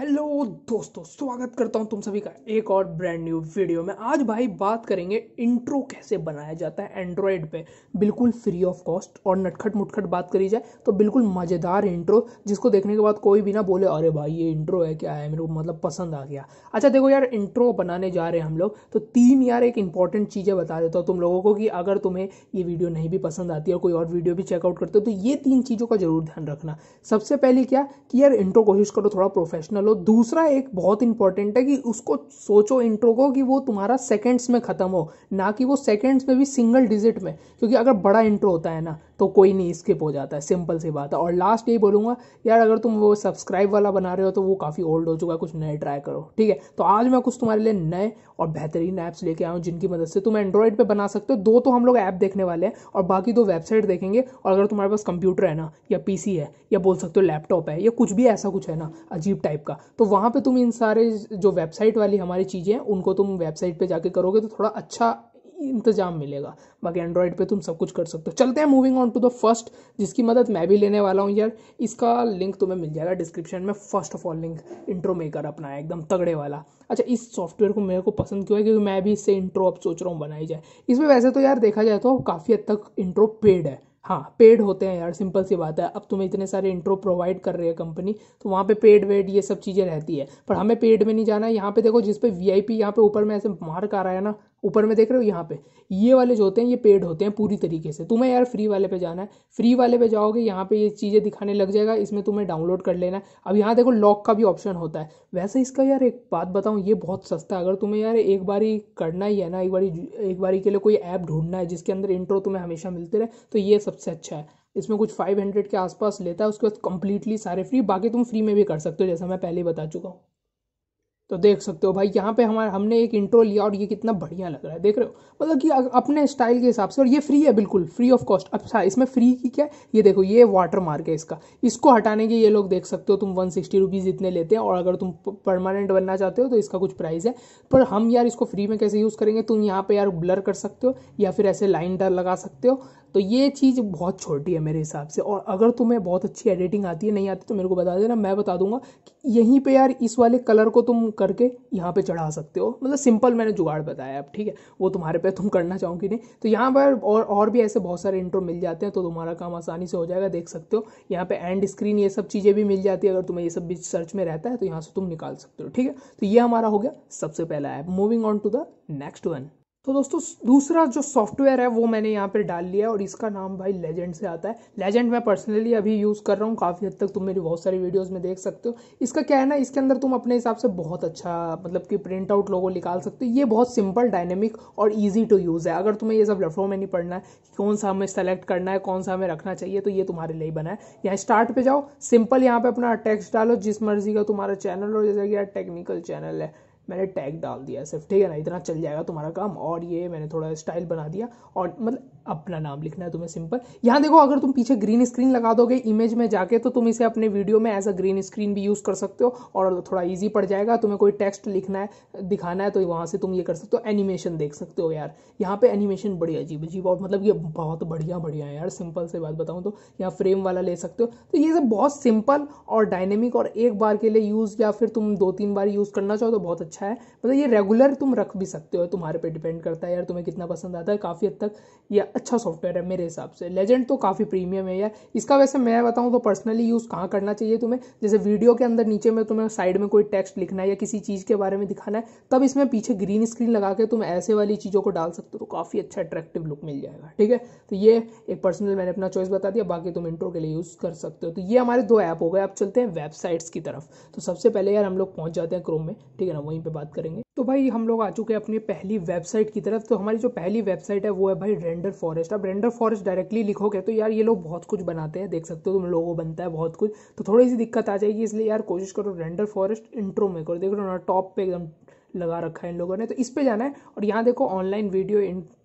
hello दोस्तों स्वागत करता हूं तुम सभी का एक और ब्रांड न्यू वीडियो में आज भाई बात करेंगे इंट्रो कैसे बनाया जाता है एंड्रॉयड पे बिल्कुल फ्री ऑफ कॉस्ट और नटखट मुटखट बात करी जाए तो बिल्कुल मज़ेदार इंट्रो जिसको देखने के बाद कोई भी ना बोले अरे भाई ये इंट्रो है क्या है मेरे को मतलब पसंद आ गया अच्छा देखो यार इंट्रो बनाने जा रहे हैं हम लोग तो तीन यार एक इंपॉर्टेंट चीज़ें बता देता हूँ तुम लोगों को कि अगर तुम्हें ये वीडियो नहीं भी पसंद आती है और कोई और वीडियो भी चेकआउट करते हो तो ये तीन चीज़ों का जरूर ध्यान रखना सबसे पहले क्या कि यार इंट्रो कोशिश करो थोड़ा प्रोफेशनल लो दूसरा एक बहुत इंपॉर्टेंट है कि उसको सोचो इंट्रो को कि वो तुम्हारा सेकेंड्स में ख़त्म हो ना कि वो सेकेंड्स में भी सिंगल डिजिट में क्योंकि अगर बड़ा इंट्रो होता है ना तो कोई नहीं स्किप हो जाता है सिंपल सी बात है और लास्ट यही बोलूँगा यार अगर तुम वो सब्सक्राइब वाला बना रहे हो तो वो काफ़ी ओल्ड हो चुका है कुछ नए ट्राई करो ठीक है तो आज मैं कुछ तुम्हारे लिए नए और बेहतरीन ऐप्स लेके आया हूँ जिनकी मदद से तुम एंड्रॉइड पर बना सकते हो दो तो हम लोग ऐप देखने वाले हैं और बाकी दो वेबसाइट देखेंगे और अगर तुम्हारे पास कंप्यूटर है ना या पी है या बोल सकते हो लैपटॉप है या कुछ भी ऐसा कुछ है ना अजीब टाइप का का तो वहाँ पे तुम इन सारे जो वेबसाइट वाली हमारी चीज़ें हैं उनको तुम वेबसाइट पे जाके करोगे तो थोड़ा अच्छा इंतजाम मिलेगा बाकी एंड्रॉयड पे तुम सब कुछ कर सकते हो चलते हैं moving on to the first जिसकी मदद मैं भी लेने वाला हूँ यार इसका लिंक तुम्हें मिल जाएगा डिस्क्रिप्शन में first of all link intro maker अपना है एकदम तगड़े वाला अच्छा इस सॉफ्टवेयर को मेरे को पसंद क्यों है क्योंकि मैं भी इससे इंट्रो अब सोच रहा हूँ बनाई जाए इसमें वैसे तो यार देखा जाए तो काफ़ी हद तक इंट्रो पेड है हाँ पेड होते हैं यार सिंपल सी बात है अब तुम्हें इतने सारे इंट्रो प्रोवाइड कर रही है कंपनी तो वहाँ पे पेड वेड ये सब चीज़ें रहती है पर हमें पेड में नहीं जाना है यहाँ पे देखो जिस पे वी आई पी यहाँ पे ऊपर में ऐसे मार्क आ रहा है ना ऊपर में देख रहे हो यहाँ पे ये वाले जो होते हैं ये पेड होते हैं पूरी तरीके से तुम्हें यार फ्री वाले पे जाना है फ्री वाले पे जाओगे यहाँ पे ये चीज़ें दिखाने लग जाएगा इसमें तुम्हें डाउनलोड कर लेना है अब यहाँ देखो लॉक का भी ऑप्शन होता है वैसे इसका यार एक बात बताऊँ ये बहुत सस्ता है अगर तुम्हें यार एक बारी करना ही है ना एक बार एक बारी के लिए कोई ऐप ढूंढना है जिसके अंदर इंट्रो तुम्हें हमेशा मिलते रहे तो ये सबसे अच्छा है इसमें कुछ फाइव के आसपास लेता है उसके बाद कंप्लीटली सारे फ्री बाकी तुम फ्री में भी कर सकते हो जैसा मैं पहले ही बता चुका हूँ तो देख सकते हो भाई यहाँ पे हमारा हमने एक इंट्रो लिया और ये कितना बढ़िया लग रहा है देख रहे हो मतलब कि अपने स्टाइल के हिसाब से और ये फ्री है बिल्कुल फ्री ऑफ कॉस्ट अच्छा इसमें फ्री की क्या है ये देखो ये वाटर मार्क है इसका इसको हटाने के ये लोग देख सकते हो तुम वन सिक्सटी रुपीज़ इतने लेते हैं और अगर तुम परमानेंट बनना चाहते हो तो इसका कुछ प्राइस है पर हम यार इसको फ्री में कैसे यूज़ करेंगे तुम यहाँ पर यार ब्लर कर सकते हो या फिर ऐसे लाइन डर लगा सकते हो तो ये चीज़ बहुत छोटी है मेरे हिसाब से और अगर तुम्हें बहुत अच्छी एडिटिंग आती है नहीं आती तो मेरे को बता देना मैं बता दूंगा कि यहीं पे यार इस वाले कलर को तुम करके यहाँ पे चढ़ा सकते हो मतलब सिंपल मैंने जुगाड़ बताया अब ठीक है वो तुम्हारे पे तुम करना चाहो कि नहीं तो यहाँ पर और और भी ऐसे बहुत सारे इंट्रो मिल जाते हैं तो तुम्हारा काम आसानी से हो जाएगा देख सकते हो यहाँ पर एंड स्क्रीन ये सब चीज़ें भी मिल जाती है अगर तुम्हें ये सब बीच सर्च में रहता है तो यहाँ से तुम निकाल सकते हो ठीक है तो ये हमारा हो गया सबसे पहला app moving on to the next one तो दोस्तों दूसरा जो सॉफ्टवेयर है वो मैंने यहाँ पर डाल लिया है और इसका नाम भाई लेजेंड से आता है लेजेंड मैं पर्सनली अभी यूज़ कर रहा हूँ काफ़ी हद तक तुम मेरी बहुत सारी वीडियोस में देख सकते हो इसका क्या है ना इसके अंदर तुम अपने हिसाब से बहुत अच्छा मतलब कि प्रिंट आउट लोगों निकाल सकते हो ये बहुत सिंपल डायनेमिक और ईजी टू यूज़ है अगर तुम्हें ये सब लफड़ों में नहीं पढ़ना है कौन सा हमें सेलेक्ट करना है कौन सा हमें रखना चाहिए तो ये तुम्हारे लिए बना है यहाँ स्टार्ट पर जाओ सिंपल यहाँ पर अपना टेक्स्ट डालो जिस मर्जी का तुम्हारा चैनल हो जैसे कि यार टेक्निकल चैनल है मैंने टैग डाल दिया सिर्फ ठीक है ना इतना चल जाएगा तुम्हारा काम और ये मैंने थोड़ा स्टाइल बना दिया और मतलब अपना नाम लिखना है तुम्हें सिंपल यहाँ देखो अगर तुम पीछे ग्रीन स्क्रीन लगा दोगे इमेज में जाके तो तुम इसे अपने वीडियो में एज अ ग्रीन स्क्रीन भी यूज़ कर सकते हो और थोड़ा इजी पड़ जाएगा तुम्हें कोई टेक्स्ट लिखना है दिखाना है तो वहाँ से तुम ये कर सकते हो एनिमेशन देख सकते हो यार यहाँ पे एनिमेशन बड़ी अजीब अजीब और मतलब ये बहुत बढ़िया बढ़िया है यार सिंपल से बात बताऊँ तो यहाँ फ्रेम वाला ले सकते हो तो ये सब बहुत सिंपल और डायनेमिक और एक बार के लिए यूज़ या फिर तुम दो तीन बार यूज़ करना चाहो तो बहुत अच्छा है मतलब ये रेगुलर तुम रख भी सकते हो तुम्हारे पे डिपेंड करता है यार तुम्हें कितना पसंद आता है काफ़ी हद तक यह अच्छा सॉफ्टवेयर है मेरे हिसाब से लेजेंड तो काफ़ी प्रीमियम है यार इसका वैसे मैं बताऊँ तो पर्सनली यूज़ कहाँ करना चाहिए तुम्हें जैसे वीडियो के अंदर नीचे में तुम्हें साइड में कोई टेक्स्ट लिखना है या किसी चीज़ के बारे में दिखाना है तब इसमें पीछे ग्रीन स्क्रीन लगा के तुम ऐसे वाली चीज़ों को डाल सकते हो तो काफ़ी अच्छा अट्रैक्टिव लुक मिल जाएगा ठीक है तो ये एक पर्सनल मैंने अपना चॉइस बता दिया बाकी तुम इंट्रो के लिए यूज़ कर सकते हो तो ये हमारे दो ऐप हो गए अब चलते हैं वेबसाइट्स की तरफ तो सबसे पहले यार हम लोग पहुँच जाते हैं क्रोम में ठीक है ना वहीं पर बात करेंगे भाई हम लोग आ चुके हैं अपनी पहली वेबसाइट की तरफ तो हमारी जो पहली वेबसाइट है वो है भाई रेंडर फॉरेस्ट अब रेंडर फॉरेस्ट डायरेक्टली लिखोगे तो यार ये लोग बहुत कुछ बनाते हैं देख सकते हो तुम लोगों बनता है बहुत कुछ तो थोड़ी सी दिक्कत आ जाएगी इसलिए यार कोशिश करो रेंडर फॉरेस्ट इंट्रो में करो देखो ना टॉप पे एकदम लगा रखा है इन लोगों ने तो इस पर जाना है और यहाँ देखो ऑनलाइन वीडियो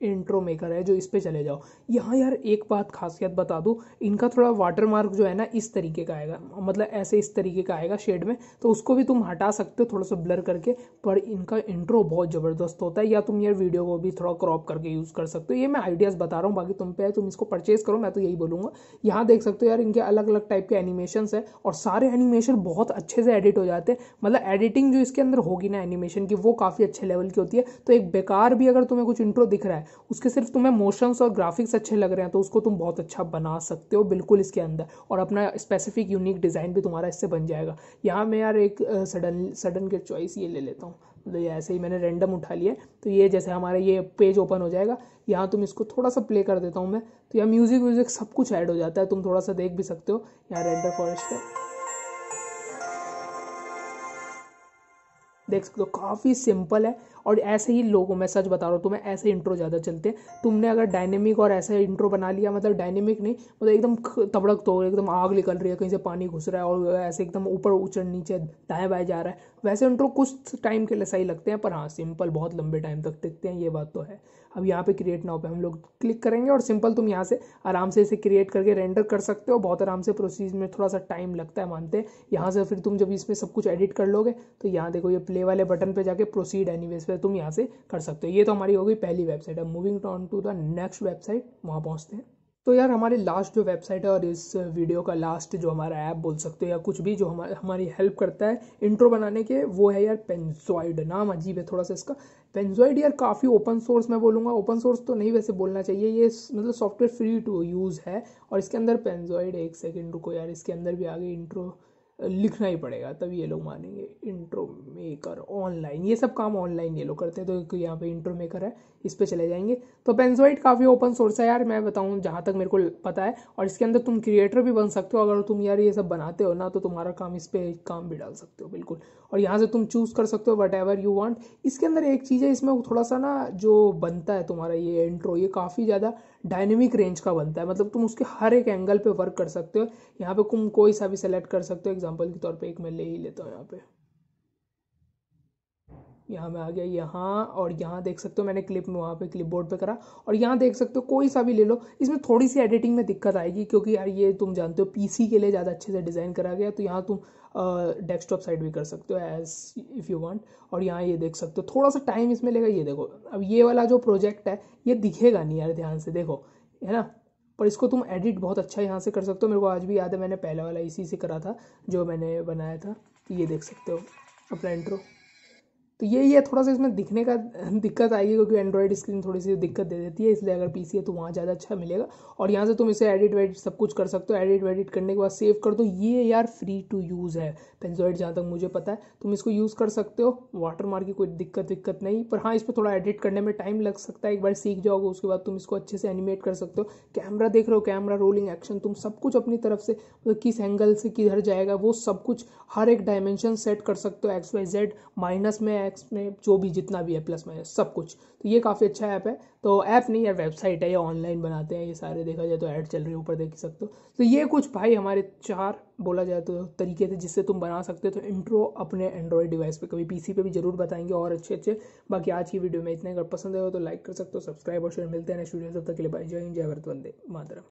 इंट्रो मेकर है जो इस पर चले जाओ यहाँ यार एक बात खासियत बता दूँ इनका थोड़ा वाटर मार्क जो है ना इस तरीके का आएगा मतलब ऐसे इस तरीके का आएगा शेड में तो उसको भी तुम हटा सकते हो थोड़ा सा ब्लर करके पर इनका इंट्रो बहुत ज़बरदस्त होता है या तुम यार वीडियो को भी थोड़ा क्रॉप करके यूज़ कर सकते हो ये मैं आइडियाज़ बता रहा हूँ बाकी तुम पे है तुम इसको परचेज़ करो मैं तो यही बोलूँगा यहाँ देख सकते हो यार इनके अलग अलग टाइप के एनिमेशन है और सारे एनिमेशन बहुत अच्छे से एडिट हो जाते हैं मतलब एडिटिंग जो इसके अंदर होगी ना एनिमेशन की कि वो काफ़ी अच्छे लेवल की होती है तो एक बेकार भी अगर तुम्हें कुछ इंट्रो दिख रहा है उसके सिर्फ तुम्हें मोशंस और ग्राफिक्स अच्छे लग रहे हैं तो उसको तुम बहुत अच्छा बना सकते हो बिल्कुल इसके अंदर और अपना स्पेसिफिक यूनिक डिज़ाइन भी तुम्हारा इससे बन जाएगा यहाँ मैं यार एक सडन सडन के चॉइस ये ले लेता हूँ मतलब ये ऐसे ही मैंने रैंडम उठा लिया है तो ये जैसे हमारा ये पेज ओपन हो जाएगा यहाँ तुम इसको थोड़ा सा प्ले कर देता हूँ मैं तो यहाँ म्यूज़िक व्यूज़िक सब कुछ ऐड हो जाता है तुम थोड़ा सा देख भी सकते हो यहाँ रेंडर फॉरेस्ट का देख सकते हो काफ़ी सिंपल है और ऐसे ही लोगों में सच बता रहा हूँ तुम्हें ऐसे इंट्रो ज़्यादा चलते हैं तुमने अगर डायनेमिक और ऐसे इंट्रो बना लिया मतलब डायनेमिक नहीं मतलब एकदम तबड़क तो एकदम आग निकल रही है कहीं से पानी घुस रहा है और ऐसे एकदम ऊपर उचड़ नीचे दाएँ बाएँ जा रहा है वैसे उनको कुछ टाइम के लिए सही लगते हैं पर हाँ सिंपल बहुत लंबे टाइम तक टिकते हैं ये बात तो है अब यहाँ पे क्रिएट नाउ पे हम लोग क्लिक करेंगे और सिंपल तुम यहाँ से आराम से इसे क्रिएट करके रेंडर कर सकते हो बहुत आराम से प्रोसेस में थोड़ा सा टाइम लगता है मानते हैं यहाँ से फिर तुम जब इसमें सब कुछ एडिट कर लोगे तो यहाँ देखो ये प्ले वाले बटन पर जाके प्रोसीड एनी वेज तुम यहाँ से कर सकते हो ये तो हमारी होगी पहली वेबसाइट अब moving on to the next website वहाँ पहुँचते हैं तो यार हमारी लास्ट जो वेबसाइट है और इस वीडियो का लास्ट जो हमारा ऐप बोल सकते हो या कुछ भी जो हमारे हमारी हेल्प करता है इंट्रो बनाने के वो है यार पेंजॉइड नाम अजीब है थोड़ा सा इसका पेंजॉइड यार काफ़ी ओपन सोर्स मैं बोलूँगा ओपन सोर्स तो नहीं वैसे बोलना चाहिए ये मतलब सॉफ्टवेयर फ्री टू यूज़ है और इसके अंदर पेंजॉइड एक सेकेंड रुको यार इसके अंदर भी आगे इंट्रो लिखना ही पड़ेगा तभी ये लोग मानेंगे इंट्रो मेकर ऑनलाइन ये सब काम ऑनलाइन ये लोग करते हैं तो यहाँ पे इंट्रो मेकर है इस पर चले जाएंगे तो पेंसोइट काफ़ी ओपन सोर्स है यार मैं बताऊँ जहाँ तक मेरे को पता है और इसके अंदर तुम क्रिएटर भी बन सकते हो अगर तुम यार ये सब बनाते हो ना तो तुम्हारा काम इस पर काम भी डाल सकते हो बिल्कुल और यहाँ से तुम चूज़ कर सकते हो वट एवर यू वॉन्ट इसके अंदर एक चीज़ है इसमें थोड़ा सा ना जो बनता है तुम्हारा ये इंट्रो ये काफ़ी ज़्यादा डायनेमिक रेंज का बनता है मतलब तुम उसके हर एक एंगल पे वर्क कर सकते हो यहाँ पे तुम कोई सा भी सेलेक्ट कर सकते हो एग्जांपल के तौर पे एक मैं ले ही लेता हूँ यहाँ पे यहाँ में आ गया यहाँ और यहाँ देख सकते हो मैंने क्लिप में वहाँ पे क्लिप बोर्ड पर करा और यहाँ देख सकते हो कोई सा भी ले लो इसमें थोड़ी सी एडिटिंग में दिक्कत आएगी क्योंकि यार ये तुम जानते हो पीसी के लिए ज़्यादा अच्छे से डिज़ाइन करा गया तो यहाँ तुम डेस्कटॉप साइड भी कर सकते हो एज इफ़ यू वांट और यहाँ ये देख सकते हो थोड़ा सा टाइम इसमें लेगा ये देखो अब ये वाला जो प्रोजेक्ट है ये दिखेगा नहीं यार ध्यान से देखो है ना पर इसको तुम एडिट बहुत अच्छा यहाँ से कर सकते हो मेरे को आज भी याद है मैंने पहला वाला इसी से करा था जो मैंने बनाया था ये देख सकते हो अपना इंट्रो तो यही है थोड़ा सा इसमें दिखने का दिक्कत आएगी क्योंकि एंड्रॉयड स्क्रीन थोड़ी सी दिक्कत दे देती है इसलिए अगर पी है तो वहाँ ज़्यादा अच्छा मिलेगा और यहाँ से तुम इसे एडिट वेडिट सब कुछ कर सकते हो एडिट वेडिट करने के बाद सेव कर दो ये यार फ्री टू यूज़ है पेंजॉइड जहाँ तक मुझे पता है तुम इसको यूज़ कर सकते हो वाटर मार्क की कोई दिक्कत विक्कत नहीं पर हाँ इस पर थोड़ा एडिट करने में टाइम लग सकता है एक बार सीख जाओगे उसके बाद तुम इसको अच्छे से एनिमेट कर सकते हो कैमरा देख रहे हो कैमरा रोलिंग एक्शन तुम सब कुछ अपनी तरफ से मतलब किस एंगल से किधर जाएगा वो सब कुछ हर एक डायमेंशन सेट कर सकते हो एक्स वाई जेड माइनस में टैक्स इसमें जो भी जितना भी है प्लस माइनस सब कुछ तो ये काफ़ी अच्छा ऐप है तो ऐप नहीं है वेबसाइट है ये ऑनलाइन बनाते हैं ये सारे देखा जाए तो ऐड चल रही है ऊपर देख सकते हो तो ये कुछ भाई हमारे चार बोला जाए तो तरीके थे जिससे तुम बना सकते हो तो इंट्रो अपने एंड्रॉयड डिवाइस पर कभी पीसी पे भी जरूर बताएंगे और अच्छे अच्छे बाकी आज की वीडियो में इतने अगर पसंद आए तो लाइक कर सकते हो सब्सक्राइब और शेयर मिलते हैं नेक्स्ट वीडियो तब तक के लिए भाई जय हिंद जय भरत वंदे मातरम